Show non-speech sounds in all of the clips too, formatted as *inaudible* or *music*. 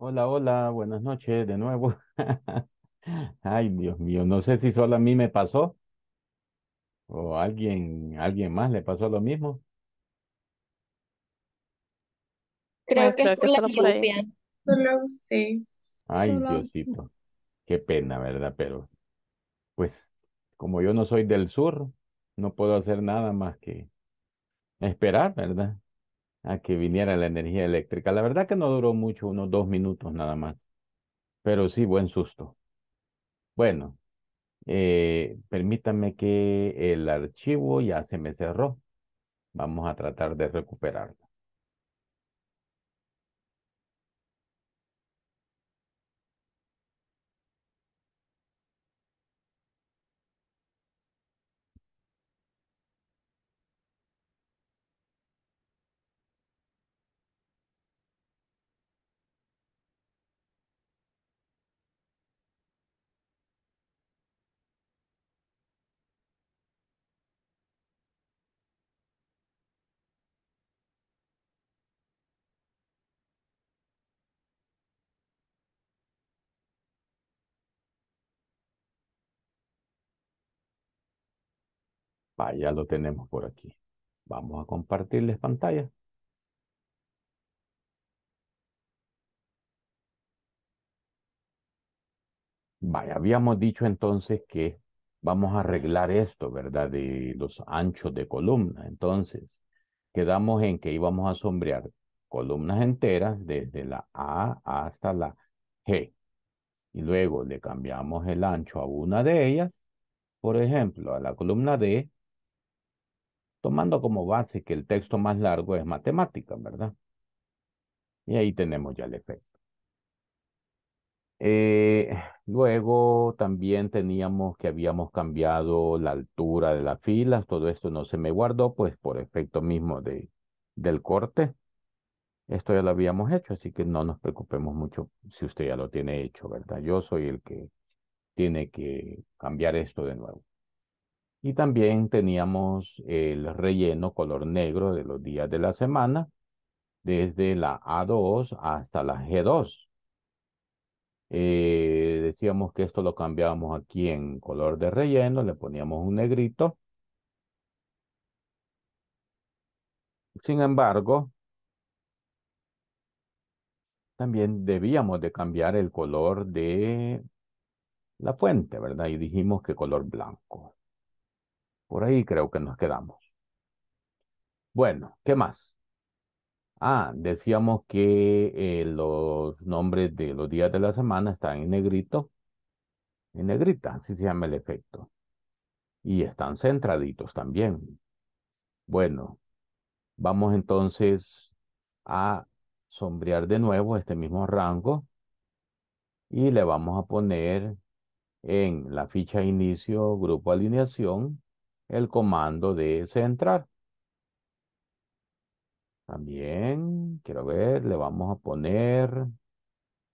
Hola, hola, buenas noches de nuevo. *laughs* Ay, Dios mío, no sé si solo a mí me pasó o a alguien, alguien más le pasó lo mismo. Creo que solo usted. Ay, Diosito, qué pena, ¿verdad? Pero pues como yo no soy del sur, no puedo hacer nada más que esperar, ¿verdad? a que viniera la energía eléctrica. La verdad que no duró mucho, unos dos minutos nada más, pero sí, buen susto. Bueno, eh, permítanme que el archivo ya se me cerró. Vamos a tratar de recuperarlo. Vaya, ya lo tenemos por aquí. Vamos a compartirles pantalla. Vaya, habíamos dicho entonces que vamos a arreglar esto, ¿verdad? De los anchos de columna. Entonces, quedamos en que íbamos a sombrear columnas enteras desde la A hasta la G. Y luego le cambiamos el ancho a una de ellas. Por ejemplo, a la columna D tomando como base que el texto más largo es matemática, ¿verdad? Y ahí tenemos ya el efecto. Eh, luego también teníamos que habíamos cambiado la altura de las filas, todo esto no se me guardó, pues por efecto mismo de, del corte. Esto ya lo habíamos hecho, así que no nos preocupemos mucho si usted ya lo tiene hecho, ¿verdad? Yo soy el que tiene que cambiar esto de nuevo. Y también teníamos el relleno color negro de los días de la semana, desde la A2 hasta la G2. Eh, decíamos que esto lo cambiábamos aquí en color de relleno, le poníamos un negrito. Sin embargo, también debíamos de cambiar el color de la fuente, ¿verdad? Y dijimos que color blanco. Por ahí creo que nos quedamos. Bueno, ¿qué más? Ah, decíamos que eh, los nombres de los días de la semana están en negrito, en negrita, así se llama el efecto. Y están centraditos también. Bueno, vamos entonces a sombrear de nuevo este mismo rango y le vamos a poner en la ficha inicio grupo alineación el comando de centrar. También, quiero ver, le vamos a poner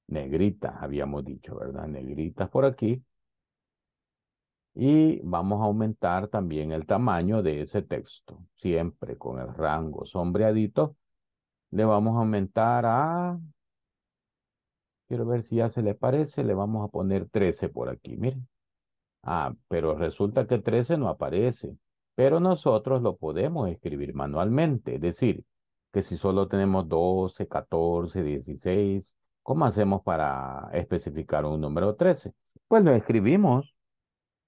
negritas, habíamos dicho, ¿verdad? Negritas por aquí. Y vamos a aumentar también el tamaño de ese texto. Siempre con el rango sombreadito, le vamos a aumentar a... Quiero ver si ya se le parece, le vamos a poner 13 por aquí, miren. Ah, pero resulta que 13 no aparece. Pero nosotros lo podemos escribir manualmente. Es decir, que si solo tenemos 12, 14, 16, ¿cómo hacemos para especificar un número 13? Pues lo escribimos.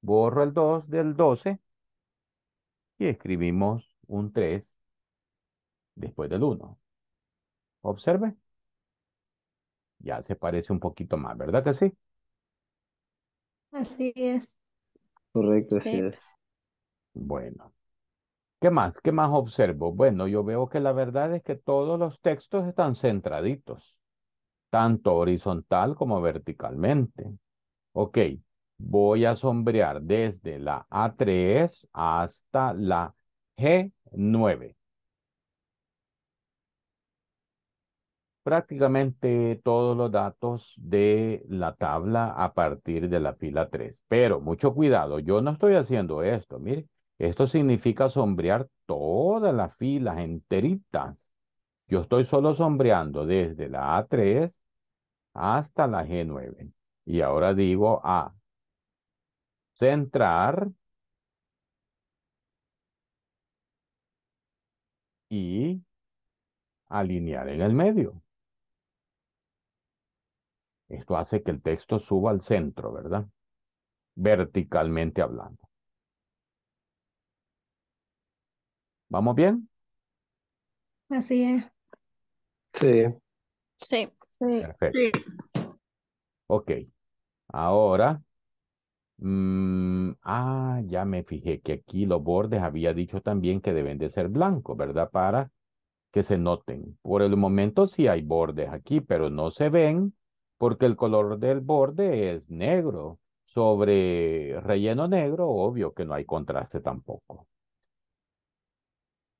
Borro el 2 del 12 y escribimos un 3 después del 1. Observe. Ya se parece un poquito más, ¿verdad que sí? Así es. Correcto, Bueno. ¿Qué más? ¿Qué más observo? Bueno, yo veo que la verdad es que todos los textos están centraditos, tanto horizontal como verticalmente. Ok, voy a sombrear desde la A3 hasta la G9. prácticamente todos los datos de la tabla a partir de la fila 3. Pero mucho cuidado, yo no estoy haciendo esto, mire. Esto significa sombrear todas las filas enteritas. Yo estoy solo sombreando desde la A3 hasta la G9. Y ahora digo A. Centrar. Y alinear en el medio. Esto hace que el texto suba al centro, ¿verdad? Verticalmente hablando. ¿Vamos bien? Así es. Sí. Sí. Perfecto. Ok. Ahora. Mm, ah, ya me fijé que aquí los bordes había dicho también que deben de ser blancos, ¿verdad? Para que se noten. Por el momento sí hay bordes aquí, pero no se ven porque el color del borde es negro. Sobre relleno negro, obvio que no hay contraste tampoco.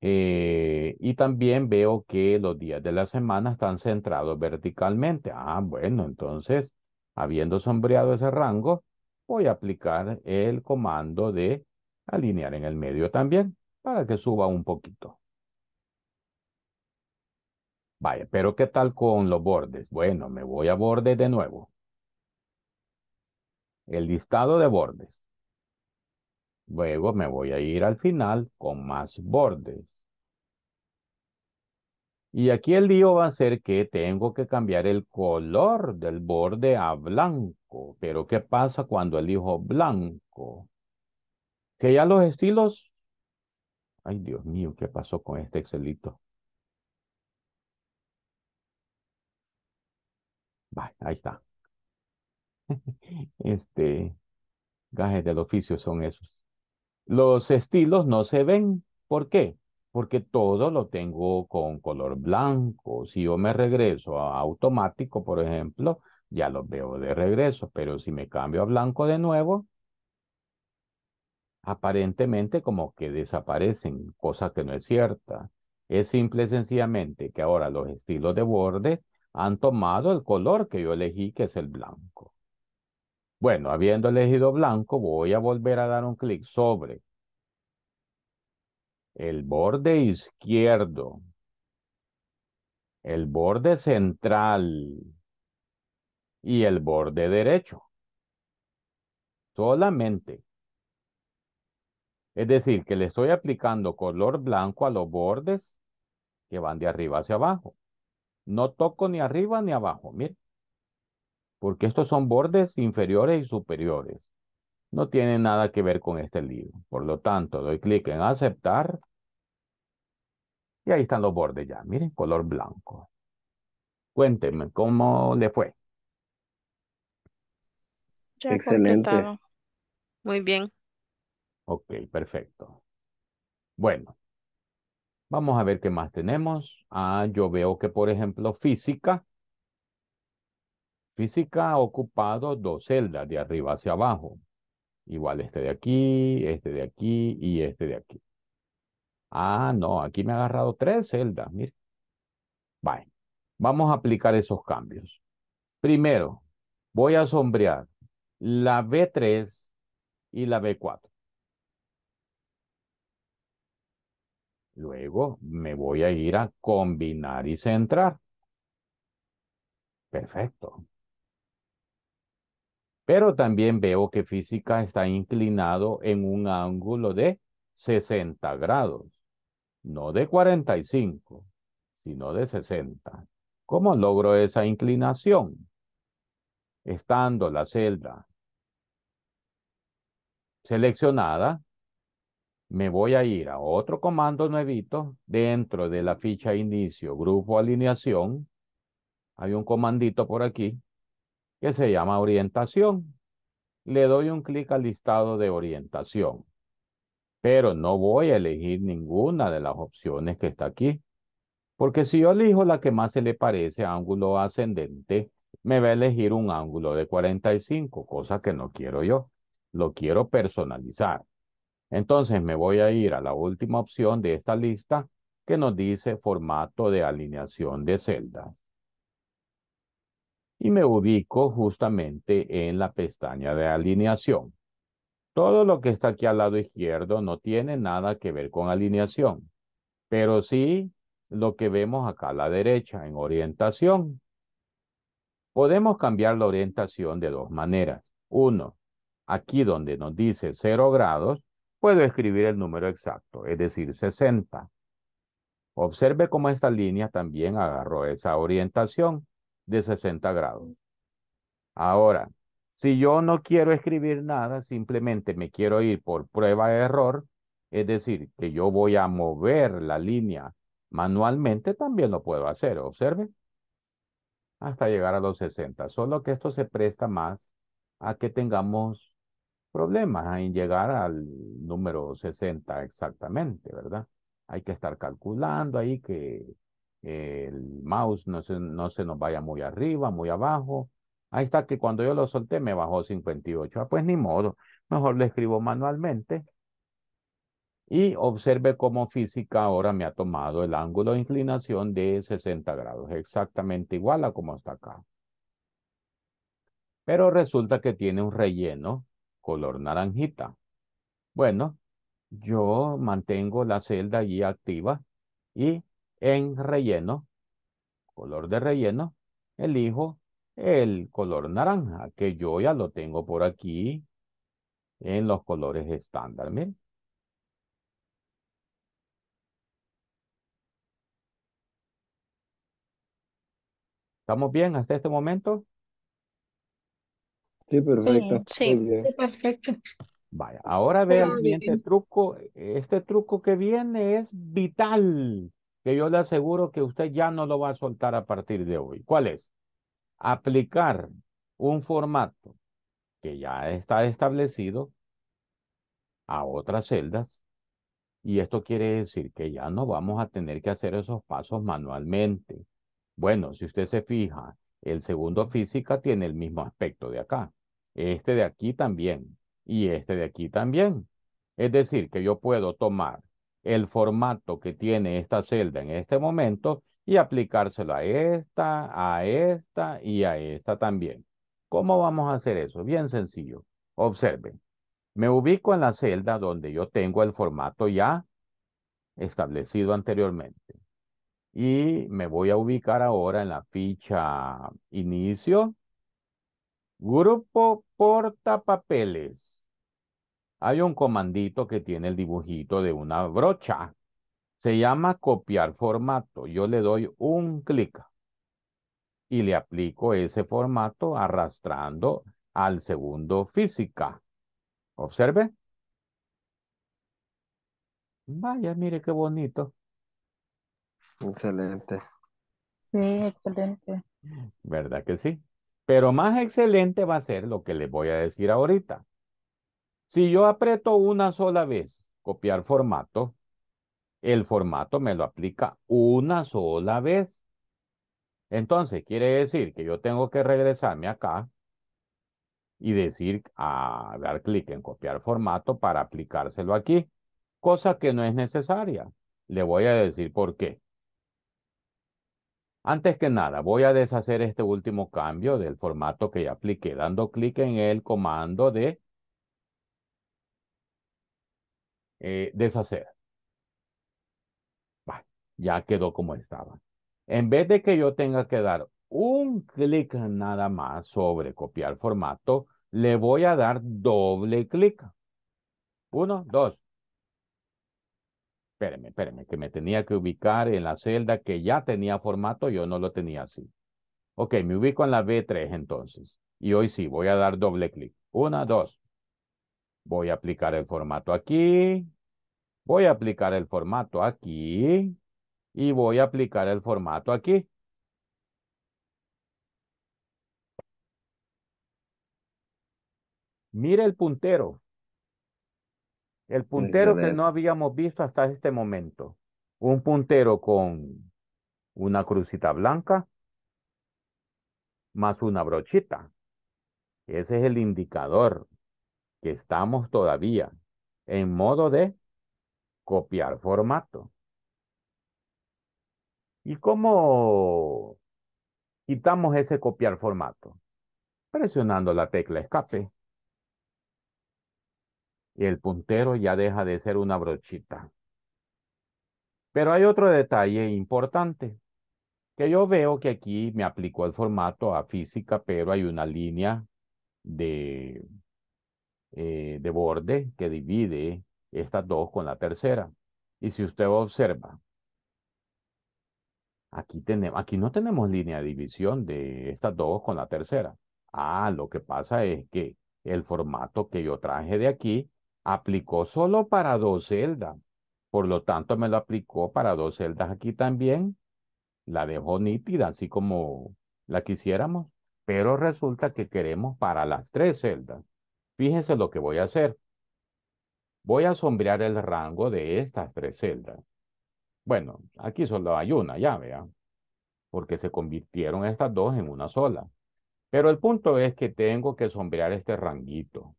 Eh, y también veo que los días de la semana están centrados verticalmente. Ah, bueno, entonces, habiendo sombreado ese rango, voy a aplicar el comando de alinear en el medio también para que suba un poquito. Vaya, pero ¿qué tal con los bordes? Bueno, me voy a bordes de nuevo. El listado de bordes. Luego me voy a ir al final con más bordes. Y aquí el lío va a ser que tengo que cambiar el color del borde a blanco. Pero ¿qué pasa cuando elijo blanco? Que ya los estilos... Ay, Dios mío, ¿qué pasó con este Excelito? ahí está. *laughs* Este, gajes del oficio son esos. Los estilos no se ven. ¿Por qué? Porque todo lo tengo con color blanco. Si yo me regreso a automático, por ejemplo, ya los veo de regreso. Pero si me cambio a blanco de nuevo, aparentemente como que desaparecen, cosa que no es cierta. Es simple y sencillamente que ahora los estilos de borde han tomado el color que yo elegí, que es el blanco. Bueno, habiendo elegido blanco, voy a volver a dar un clic sobre el borde izquierdo, el borde central y el borde derecho. Solamente. Es decir, que le estoy aplicando color blanco a los bordes que van de arriba hacia abajo. No toco ni arriba ni abajo, miren. Porque estos son bordes inferiores y superiores. No tiene nada que ver con este libro. Por lo tanto, doy clic en aceptar. Y ahí están los bordes ya, miren, color blanco. Cuéntenme, ¿cómo le fue? Excelente. Muy bien. Ok, perfecto. Bueno, Vamos a ver qué más tenemos. Ah, yo veo que, por ejemplo, física. Física ha ocupado dos celdas de arriba hacia abajo. Igual este de aquí, este de aquí y este de aquí. Ah, no, aquí me ha agarrado tres celdas, mire. Vale, vamos a aplicar esos cambios. Primero, voy a sombrear la B3 y la B4. Luego me voy a ir a combinar y centrar. Perfecto. Pero también veo que física está inclinado en un ángulo de 60 grados. No de 45, sino de 60. ¿Cómo logro esa inclinación? Estando la celda seleccionada, me voy a ir a otro comando nuevito dentro de la ficha inicio, grupo alineación. Hay un comandito por aquí que se llama orientación. Le doy un clic al listado de orientación, pero no voy a elegir ninguna de las opciones que está aquí. Porque si yo elijo la que más se le parece ángulo ascendente, me va a elegir un ángulo de 45, cosa que no quiero yo. Lo quiero personalizar. Entonces me voy a ir a la última opción de esta lista que nos dice formato de alineación de celdas. Y me ubico justamente en la pestaña de alineación. Todo lo que está aquí al lado izquierdo no tiene nada que ver con alineación, pero sí lo que vemos acá a la derecha en orientación. Podemos cambiar la orientación de dos maneras. Uno, aquí donde nos dice cero grados, puedo escribir el número exacto, es decir, 60. Observe cómo esta línea también agarró esa orientación de 60 grados. Ahora, si yo no quiero escribir nada, simplemente me quiero ir por prueba de error, es decir, que yo voy a mover la línea manualmente, también lo puedo hacer, observe, hasta llegar a los 60, solo que esto se presta más a que tengamos problemas ¿ah? en llegar al número 60 exactamente, ¿verdad? Hay que estar calculando ahí que el mouse no se, no se nos vaya muy arriba, muy abajo. Ahí está que cuando yo lo solté me bajó 58. Ah, pues ni modo, mejor lo escribo manualmente. Y observe cómo física ahora me ha tomado el ángulo de inclinación de 60 grados, exactamente igual a como está acá. Pero resulta que tiene un relleno color naranjita. Bueno, yo mantengo la celda allí activa y en relleno, color de relleno, elijo el color naranja, que yo ya lo tengo por aquí en los colores estándar. ¿Estamos bien hasta este momento? Sí, perfecto. Sí, perfecto. Vaya, ahora ve el truco. Este truco que viene es vital, que yo le aseguro que usted ya no lo va a soltar a partir de hoy. ¿Cuál es? Aplicar un formato que ya está establecido a otras celdas. Y esto quiere decir que ya no vamos a tener que hacer esos pasos manualmente. Bueno, si usted se fija, el segundo física tiene el mismo aspecto de acá este de aquí también y este de aquí también. Es decir, que yo puedo tomar el formato que tiene esta celda en este momento y aplicárselo a esta, a esta y a esta también. ¿Cómo vamos a hacer eso? Bien sencillo. Observen. Me ubico en la celda donde yo tengo el formato ya establecido anteriormente. Y me voy a ubicar ahora en la ficha inicio Grupo portapapeles. Hay un comandito que tiene el dibujito de una brocha. Se llama copiar formato. Yo le doy un clic y le aplico ese formato arrastrando al segundo física. Observe. Vaya, mire qué bonito. Excelente. Sí, excelente. ¿Verdad que sí? Pero más excelente va a ser lo que les voy a decir ahorita. Si yo aprieto una sola vez copiar formato, el formato me lo aplica una sola vez. Entonces, quiere decir que yo tengo que regresarme acá y decir a dar clic en copiar formato para aplicárselo aquí, cosa que no es necesaria. Le voy a decir por qué. Antes que nada, voy a deshacer este último cambio del formato que ya apliqué, dando clic en el comando de eh, deshacer. ya quedó como estaba. En vez de que yo tenga que dar un clic nada más sobre copiar formato, le voy a dar doble clic. Uno, dos espéreme, espéreme, que me tenía que ubicar en la celda que ya tenía formato, yo no lo tenía así. Ok, me ubico en la B3 entonces. Y hoy sí, voy a dar doble clic. Una, dos. Voy a aplicar el formato aquí. Voy a aplicar el formato aquí. Y voy a aplicar el formato aquí. Mira el puntero. El puntero que no habíamos visto hasta este momento. Un puntero con una crucita blanca más una brochita. Ese es el indicador que estamos todavía en modo de copiar formato. ¿Y cómo quitamos ese copiar formato? Presionando la tecla escape y el puntero ya deja de ser una brochita. Pero hay otro detalle importante, que yo veo que aquí me aplicó el formato a física, pero hay una línea de, eh, de borde que divide estas dos con la tercera. Y si usted observa, aquí, tenemos, aquí no tenemos línea de división de estas dos con la tercera. Ah, lo que pasa es que el formato que yo traje de aquí aplicó solo para dos celdas. Por lo tanto, me lo aplicó para dos celdas aquí también. La dejó nítida, así como la quisiéramos. Pero resulta que queremos para las tres celdas. Fíjense lo que voy a hacer. Voy a sombrear el rango de estas tres celdas. Bueno, aquí solo hay una, ya vean. porque se convirtieron estas dos en una sola. Pero el punto es que tengo que sombrear este ranguito.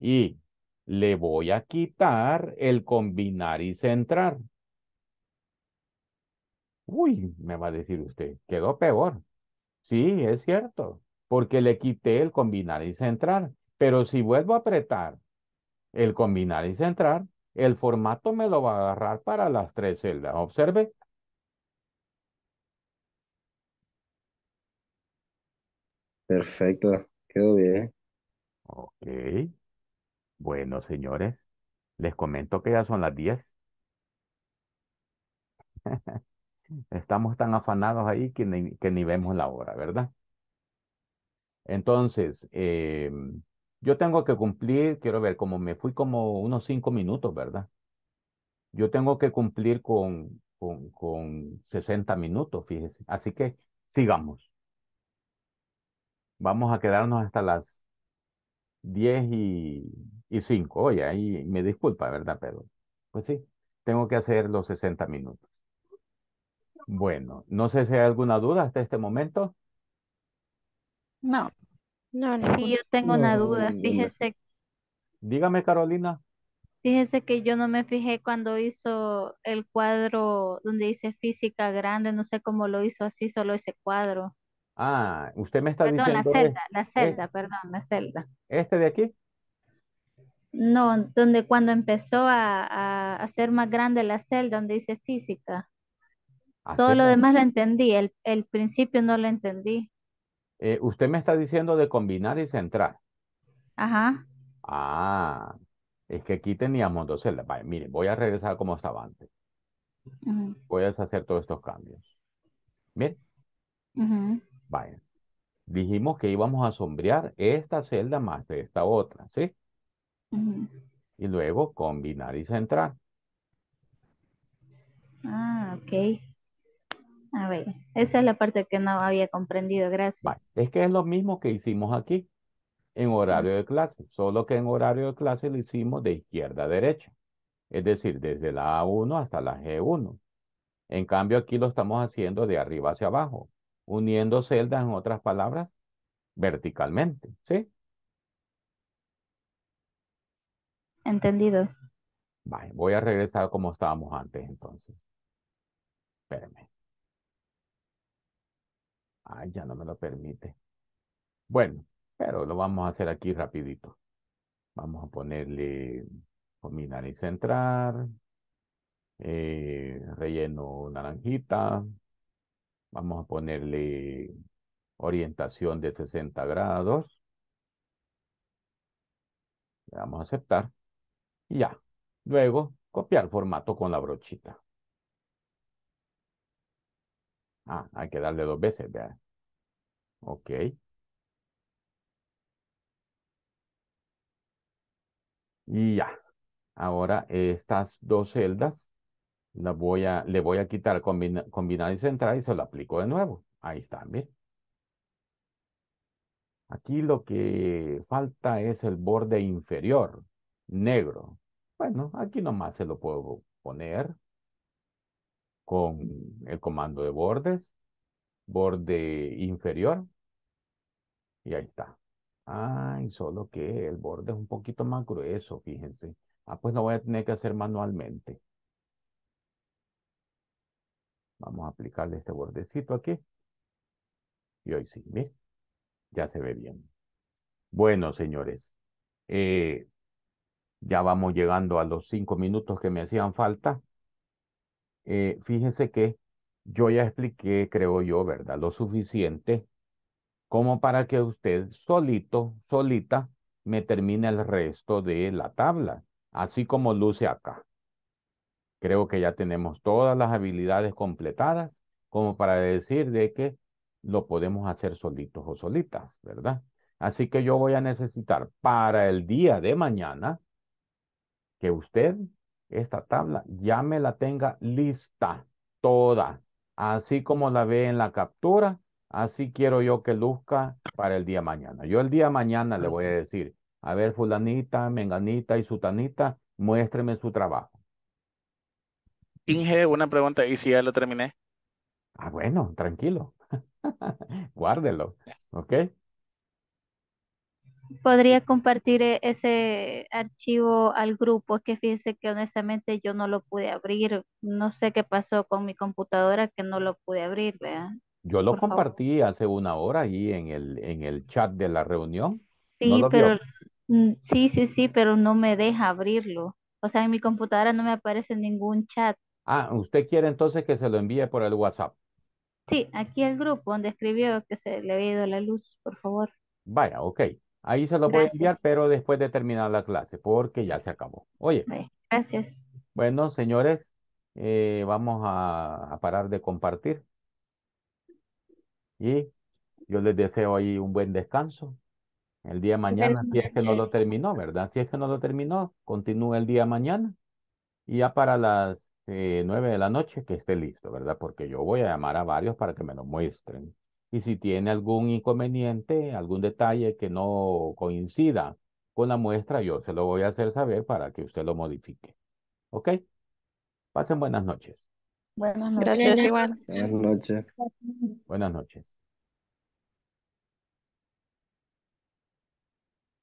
Y le voy a quitar el combinar y centrar. Uy, me va a decir usted, quedó peor. Sí, es cierto, porque le quité el combinar y centrar. Pero si vuelvo a apretar el combinar y centrar, el formato me lo va a agarrar para las tres celdas. Observe. Perfecto, quedó bien. Ok. Bueno, señores, les comento que ya son las 10. *laughs* Estamos tan afanados ahí que ni, vemos la hora, ¿verdad? Entonces, em, yo tengo que cumplir, quiero ver, como me fui como unos cinco minutos, ¿verdad? Yo tengo que cumplir con, con, con 60 minutos, fíjese. Así que sigamos. Vamos a quedarnos hasta las 10 y y cinco, Oye, ahí me disculpa, ¿verdad, Pedro? Pues sí, tengo que hacer los 60 minutos. Bueno, no sé si hay alguna duda hasta este momento. No, no, no. Sí, yo tengo una duda. Fíjese. Dígame, Carolina. Fíjese que yo no me fijé cuando hizo el cuadro donde dice física grande, no sé cómo lo hizo así, solo ese cuadro. Ah, usted me está diciendo. la celda, la e, e celda, perdón, la celda. ¿Este de aquí? No, donde cuando empezó a, a, más grande la celda, donde dice física. Todo lo demás lo entendí, el, el principio no lo entendí. Eh, usted me está diciendo de combinar y centrar. Ajá. Ah, es que aquí teníamos dos celdas. Vaya, miren, voy a regresar como estaba antes. Voy a deshacer todos estos cambios. Miren, Vaya. Dijimos que íbamos a sombrear esta celda más de esta otra, ¿sí? Y luego combinar y centrar. Ah, ok. A ver, esa es la parte que no había comprendido, gracias. Es que es lo mismo que hicimos aquí, en horario de clase, solo que en horario de clase lo hicimos de izquierda a derecha, es decir, desde la A1 hasta la G1. En cambio, aquí lo estamos haciendo de arriba hacia abajo, uniendo celdas, en otras palabras, verticalmente, ¿sí? Entendido. Vale, voy a regresar como estábamos antes entonces. Espérame. Ay, ya no me lo permite. Bueno, pero lo vamos a hacer aquí rapidito. Vamos a ponerle combinar y centrar. Eh, relleno naranjita. Vamos a ponerle orientación de 60 grados. Le damos a aceptar ya. Luego, copiar formato con la brochita. Ah, hay que darle dos veces, vea Ok. Y ya. Ahora estas dos celdas voy a, le voy a quitar combinar y centrar y se lo aplico de nuevo. Ahí está. bien. Aquí lo que falta es el borde inferior negro. Bueno, aquí nomás se lo puedo poner con el comando de bordes, borde inferior, y ahí está. Ay, solo que el borde es un poquito más grueso, fíjense. Ah, pues lo voy a tener que hacer manualmente. Vamos a aplicarle este bordecito aquí. Y hoy sí, miren, ya se ve bien. Bueno, señores, eh, ya vamos llegando a los cinco minutos que me hacían falta. Eh, fíjense que yo ya expliqué, creo yo, ¿verdad? Lo suficiente como para que usted solito, solita, me termine el resto de la tabla, así como luce acá. Creo que ya tenemos todas las habilidades completadas como para decir de que lo podemos hacer solitos o solitas, ¿verdad? Así que yo voy a necesitar para el día de mañana que usted esta tabla ya me la tenga lista toda, así como la ve en la captura, así quiero yo que luzca para el día mañana. Yo el día mañana le voy a decir, a ver fulanita, menganita y sutanita, muéstreme su trabajo. Inge, una pregunta y si ya lo terminé. Ah, bueno, tranquilo. *laughs* Guárdelo, ¿ok? podría compartir e, ese archivo al grupo, es que fíjese que honestamente yo no lo pude abrir. No sé qué pasó con mi computadora que no lo pude abrir, ¿verdad? Yo lo compartí hace una hora ahí en el, en el chat de la reunión. Sí, pero mm, sí, sí, sí, pero no me deja abrirlo. O sea, en mi computadora no me aparece ningún chat. Ah, usted quiere entonces que se lo envíe por el WhatsApp. Sí, aquí el grupo donde escribió que se le había ido la luz, por favor. Vaya, ok. Ahí se lo voy a enviar, pero después de terminar la clase, porque ya se acabó. Oye. Gracias. Bueno, señores, eh, vamos a, parar de compartir. Y yo les deseo ahí un buen descanso. El día de mañana, si es que no lo terminó, ¿verdad? Si es que no lo terminó, continúa el día de mañana. Y ya para las eh, nueve de la noche que esté listo, ¿verdad? Porque yo voy a llamar a varios para que me lo muestren y si tiene algún inconveniente, algún detalle que no coincida con la muestra, yo se lo voy a hacer saber para que usted lo modifique. ¿Ok? Pasen buenas noches. Buenas noches. Gracias, igual. Buenas noches. Buenas noches.